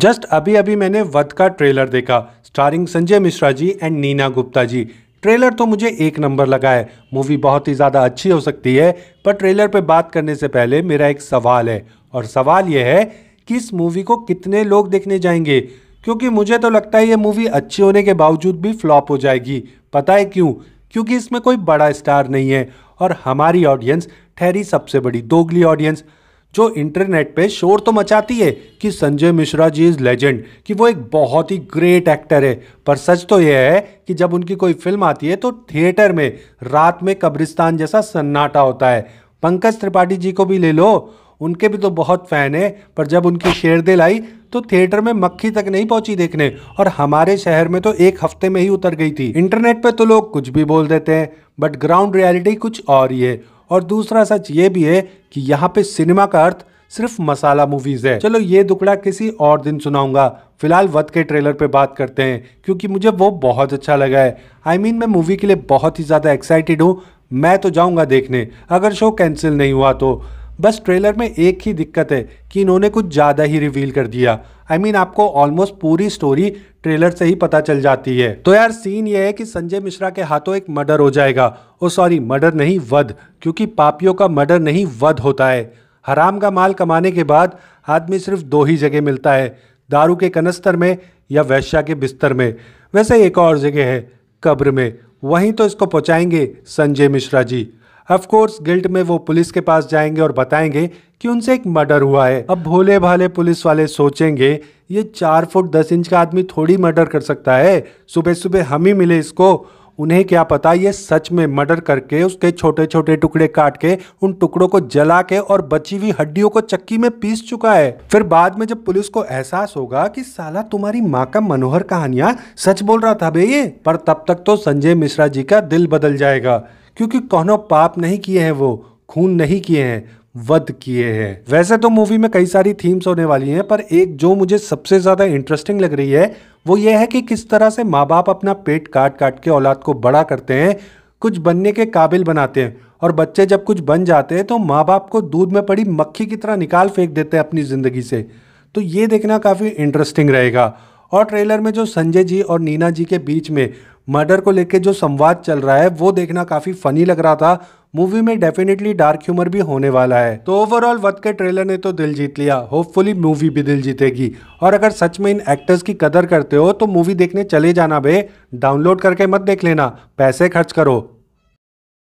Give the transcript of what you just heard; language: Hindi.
जस्ट अभी अभी मैंने वध का ट्रेलर देखा starring Sanjay Mishra ji and Neena Gupta ji trailer तो मुझे एक नंबर लगा है मूवी बहुत ही ज़्यादा अच्छी हो सकती है पर ट्रेलर पे बात करने से पहले मेरा एक सवाल है और सवाल यह है कि इस मूवी को कितने लोग देखने जाएंगे क्योंकि मुझे तो लगता है ये मूवी अच्छी होने के बावजूद भी फ्लॉप हो जाएगी पता है क्यों क्योंकि इसमें कोई बड़ा स्टार नहीं है और हमारी ऑडियंस ठहरी सबसे बड़ी दोगली ऑडियंस जो इंटरनेट पे शोर तो मचाती है कि संजय मिश्रा जी इज़ लेजेंड कि वो एक बहुत ही ग्रेट एक्टर है पर सच तो यह है कि जब उनकी कोई फिल्म आती है तो थिएटर में रात में कब्रिस्तान जैसा सन्नाटा होता है पंकज त्रिपाठी जी को भी ले लो उनके भी तो बहुत फ़ैन है पर जब उनकी शेरदिल आई तो थिएटर में मक्खी तक नहीं पहुंची देखने और हमारे शहर में तो एक हफ्ते में ही उतर गई थी इंटरनेट पे तो लोग कुछ भी बोल देते हैं बट ग्राउंड रियलिटी कुछ और ही है और दूसरा सच ये भी है कि यहाँ पे सिनेमा का अर्थ सिर्फ मसाला मूवीज है चलो ये दुकड़ा किसी और दिन सुनाऊंगा फिलहाल वध के ट्रेलर पे बात करते हैं क्योंकि मुझे वो बहुत अच्छा लगा है आई I मीन mean, मैं मूवी के लिए बहुत ही ज़्यादा एक्साइटेड हूँ मैं तो जाऊंगा देखने अगर शो कैंसिल नहीं हुआ तो बस ट्रेलर में एक ही दिक्कत है कि इन्होंने कुछ ज़्यादा ही रिवील कर दिया आई I मीन mean, आपको ऑलमोस्ट पूरी स्टोरी ट्रेलर से ही पता चल जाती है तो यार सीन ये है कि संजय मिश्रा के हाथों एक मर्डर हो जाएगा ओ सॉरी मर्डर नहीं वध क्योंकि पापियों का मर्डर नहीं वध होता है हराम का माल कमाने के बाद आदमी सिर्फ दो ही जगह मिलता है दारू के कनस्तर में या वैश्या के बिस्तर में वैसे एक और जगह है कब्र में वहीं तो इसको पहुँचाएंगे Sanjay Mishra ji of course guilt में वो पुलिस के पास जाएंगे और बताएंगे कि उनसे एक मर्डर हुआ है अब भोले भाले पुलिस वाले सोचेंगे ये चार फुट दस इंच का आदमी थोड़ी मर्डर कर सकता है सुबह सुबह हम ही मिले इसको उन्हें क्या पता ये सच में मर्डर करके उसके छोटे छोटे टुकड़े काट के उन टुकड़ों को जला के और बची हुई हड्डियों को चक्की में पीस चुका है फिर बाद में जब पुलिस को एहसास होगा कि साला तुम्हारी माँ का मनोहर कहानियां सच बोल रहा था भे ये पर तब तक तो संजय मिश्रा जी का दिल बदल जाएगा क्योंकि कोनो पाप नहीं किए हैं वो खून नहीं किए हैं वध किए हैं वैसे तो मूवी में कई सारी थीम्स होने वाली हैं पर एक जो मुझे सबसे ज़्यादा इंटरेस्टिंग लग रही है वो ये है कि किस तरह से माँ बाप अपना पेट काट काट के औलाद को बड़ा करते हैं कुछ बनने के काबिल बनाते हैं और बच्चे जब कुछ बन जाते हैं तो माँ बाप को दूध में पड़ी मक्खी की तरह निकाल फेंक देते हैं अपनी ज़िंदगी से तो ये देखना काफ़ी इंटरेस्टिंग रहेगा और ट्रेलर में जो संजय जी और नीना जी के बीच में मर्डर को लेकर जो संवाद चल रहा है वो देखना काफ़ी फनी लग रहा था मूवी में डेफिनेटली डार्क ह्यूमर भी होने वाला है तो ओवरऑल वत के ट्रेलर ने तो दिल जीत लिया होपफुली मूवी भी दिल जीतेगी और अगर सच में इन एक्टर्स की कदर करते हो तो मूवी देखने चले जाना बे डाउनलोड करके मत देख लेना पैसे खर्च करो